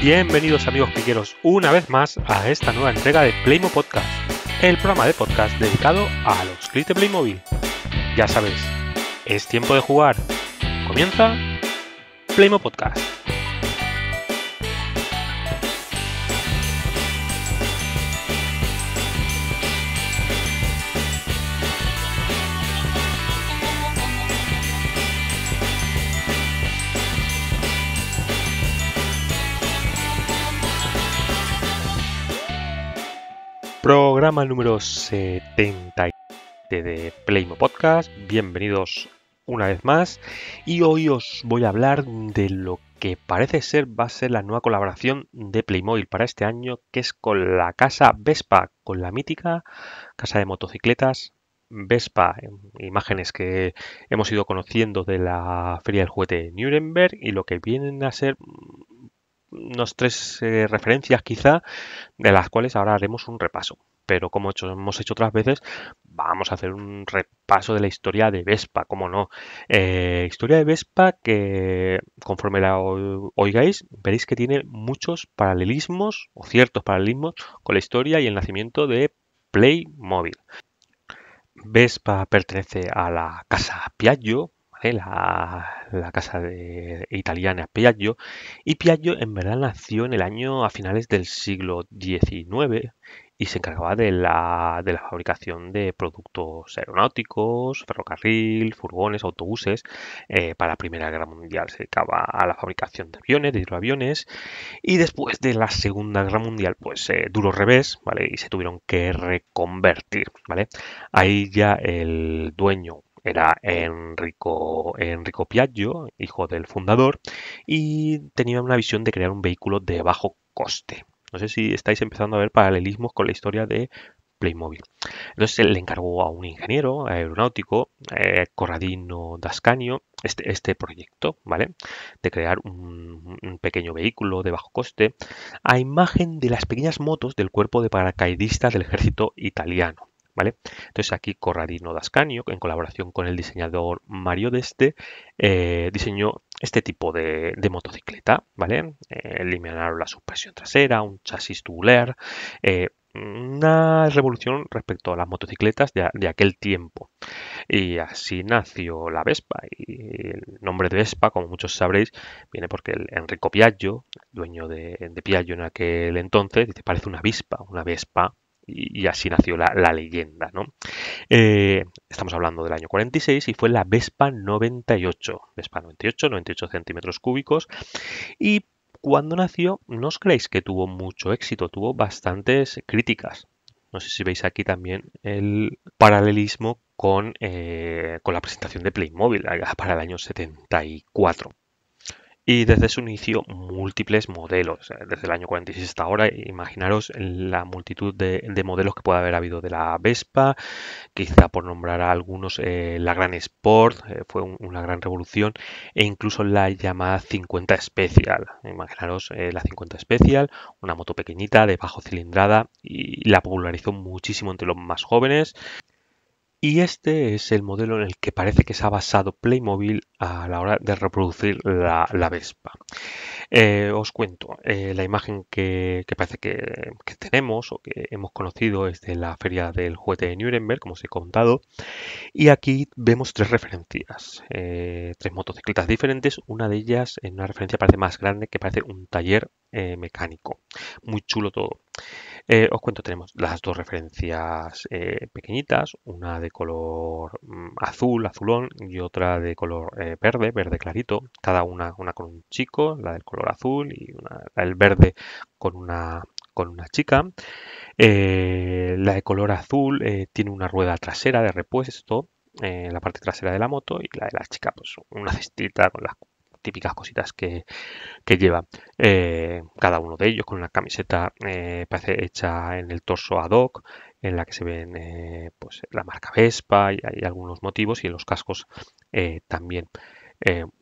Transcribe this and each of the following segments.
Bienvenidos amigos piqueros una vez más a esta nueva entrega de Playmo Podcast, el programa de podcast dedicado a los clips de Playmobil. Ya sabes, es tiempo de jugar. Comienza Playmo Podcast. Programa número 77 de Playmo Podcast. Bienvenidos una vez más. Y hoy os voy a hablar de lo que parece ser va a ser la nueva colaboración de Playmobil para este año, que es con la casa Vespa, con la mítica casa de motocicletas Vespa, imágenes que hemos ido conociendo de la Feria del Juguete de Nuremberg y lo que vienen a ser unas tres eh, referencias quizá, de las cuales ahora haremos un repaso. Pero como hemos hecho otras veces, vamos a hacer un repaso de la historia de Vespa, como no. Eh, historia de Vespa que, conforme la oigáis, veréis que tiene muchos paralelismos, o ciertos paralelismos, con la historia y el nacimiento de Playmobil. Vespa pertenece a la casa Piaggio, la, casa italiana Piaggio. Y Piaggio en verdad nació en el año a finales del siglo XIX y se encargaba de la, fabricación de productos aeronáuticos, ferrocarril, furgones, autobuses. Eh, para la Primera Guerra Mundial se dedicaba a la fabricación de aviones, de hidroaviones. Y después de la Segunda Guerra Mundial, pues eh, duro revés, ¿vale? Y se tuvieron que reconvertir, ¿vale? Ahí ya el dueño era Enrico, Enrico Piaggio, hijo del fundador, y tenía una visión de crear un vehículo de bajo coste. No sé si estáis empezando a ver paralelismos con la historia de Playmobil. Entonces le encargó a un ingeniero aeronáutico, eh, Corradino Dascanio, este, este, proyecto, ¿vale? De crear un, pequeño vehículo de bajo coste a imagen de las pequeñas motos del cuerpo de paracaidistas del ejército italiano. Entonces aquí Corradino Dascanio, en colaboración con el diseñador Mario Deste, eh, diseñó este tipo de, motocicleta, ¿vale? Eh, eliminaron la suspensión trasera, un chasis tubular, eh, una revolución respecto a las motocicletas de, aquel tiempo. Y así nació la Vespa. Y el nombre de Vespa, como muchos sabréis, viene porque el Enrico Piaggio, dueño de, de Piaggio en aquel entonces, dice, parece una avispa, una Vespa, y, así nació la, leyenda. ¿no? Eh, estamos hablando del año 46 y fue la Vespa 98, Vespa 98, 98 centímetros cúbicos y cuando nació no os creéis que tuvo mucho éxito, tuvo bastantes críticas. No sé si veis aquí también el paralelismo con, eh, con la presentación de Playmobil para el año 74 y desde su inicio múltiples modelos. Eh, desde el año 46 hasta ahora, imaginaros la multitud de, modelos que puede haber habido de la Vespa, quizá por nombrar a algunos, eh, la Gran Sport, eh, fue una gran revolución, e incluso la llamada 50 Special. Imaginaros la 50 Special, una moto pequeñita de bajo cilindrada y la popularizó muchísimo entre los más jóvenes y este es el modelo en el que parece que se ha basado Playmobil a la hora de reproducir la, Vespa. Eh, os cuento, eh, la imagen que, parece que, tenemos o que hemos conocido es de la feria del juguete de Nuremberg, como os he contado, y aquí vemos tres referencias, eh, tres motocicletas diferentes, una de ellas en una referencia parece más grande que parece un taller mecánico, muy chulo todo. Eh, os cuento, tenemos las dos referencias eh, pequeñitas, una de color mm, azul, azulón, y otra de color eh, verde, verde clarito, cada una, una con un chico, la del color azul y el verde con una, con una chica. la de color azul tiene una rueda trasera de repuesto en la parte trasera de la moto y la de la chica, pues una cestita con las típicas cositas que, lleva eh, cada uno de ellos, con una camiseta eh, parece hecha en el torso ad hoc, en la que se ven eh, pues, la marca Vespa y hay algunos motivos, y en los cascos también.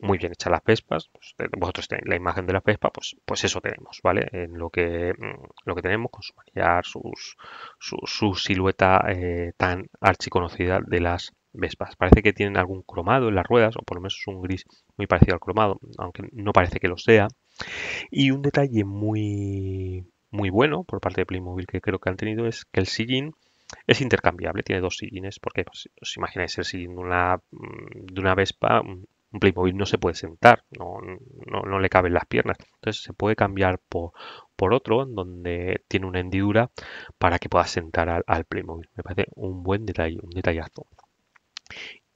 muy bien hechas las Vespas, pues, vosotros tenéis la imagen de la Vespa, pues, pues eso tenemos, ¿vale? En lo que, mm, lo que tenemos con su sus, su, su silueta tan archiconocida de las Vespas. Parece que tienen algún cromado en las ruedas, o por lo menos es un gris muy parecido al cromado, aunque no parece que lo sea. Y un detalle muy, muy bueno por parte de Playmobil que creo que han tenido es que el sillín es intercambiable, tiene dos sillines, porque pues, os imagináis el sillín de una, mm, de una Vespa, mm, un Playmobil no se puede sentar, no, no, no le caben las piernas. Entonces se puede cambiar por, por otro, en donde tiene una hendidura para que pueda sentar al Playmobil. Me parece un buen detalle, un detallazo.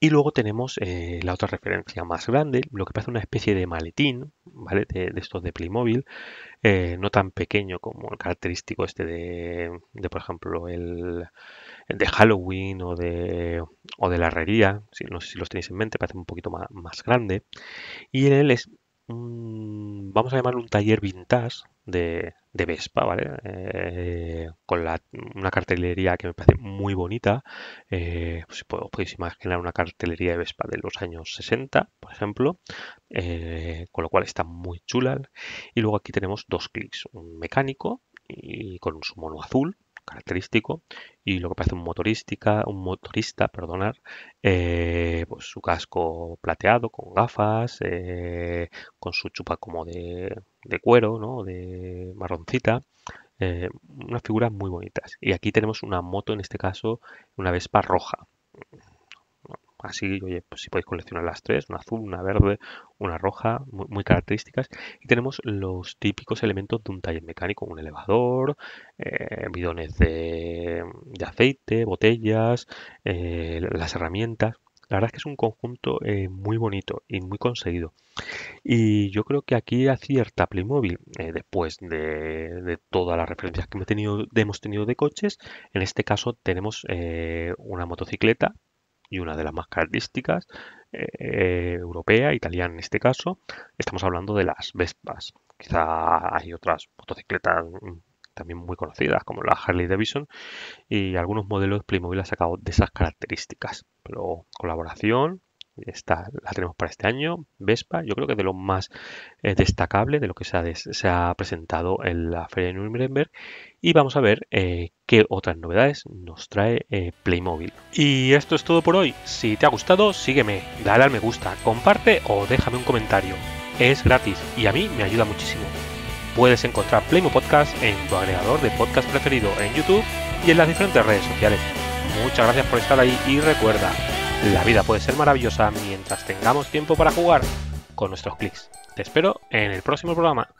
Y luego tenemos eh, la otra referencia más grande, lo que parece una especie de maletín, ¿vale? De, estos de Playmobil, eh, no tan pequeño como el característico este de, de por ejemplo, el, de Halloween o de, o de la herrería, si, no sé si los tenéis en mente, parece un poquito más, más grande. Y en él es vamos a llamarlo un taller vintage de, Vespa, ¿vale? Eh, con una cartelería que me parece muy bonita. Eh, pues si pues, podéis imaginar una cartelería de Vespa de los años 60, por ejemplo, eh, con lo cual está muy chula. Y luego aquí tenemos dos clics, un mecánico y con su mono azul, característico y lo que parece un motorística, un motorista, perdonar, eh, pues su casco plateado con gafas, eh, con su chupa como de, cuero, ¿no? de marroncita, eh, unas figuras muy bonitas. Y aquí tenemos una moto, en este caso, una Vespa roja. Así, oye, pues si podéis coleccionar las tres, una azul, una verde, una roja, muy, características. Y tenemos los típicos elementos de un taller mecánico, un elevador, eh, bidones de, aceite, botellas, eh, las herramientas. La verdad es que es un conjunto eh, muy bonito y muy conseguido. Y yo creo que aquí acierta Playmobil, eh, después de, todas las referencias que hemos tenido, de coches. En este caso tenemos una motocicleta y una de las más características eh, europea, italiana en este caso, estamos hablando de las Vespas. Quizá hay otras motocicletas mm, también muy conocidas como la Harley Davidson y algunos modelos Playmobil ha sacado de esas características. Pero colaboración, esta la tenemos para este año. Vespa, yo creo que de lo más eh, destacable de lo que se ha, presentado en la feria de Nuremberg. Y vamos a ver eh, qué otras novedades nos trae eh, Playmobil. Y esto es todo por hoy. Si te ha gustado, sígueme, dale al me gusta, comparte o déjame un comentario. Es gratis y a mí me ayuda muchísimo. Puedes encontrar Playmo Podcast en tu agregador de podcast preferido en YouTube y en las diferentes redes sociales. Muchas gracias por estar ahí y recuerda, la vida puede ser maravillosa mientras tengamos tiempo para jugar con nuestros clics. Te espero en el próximo programa.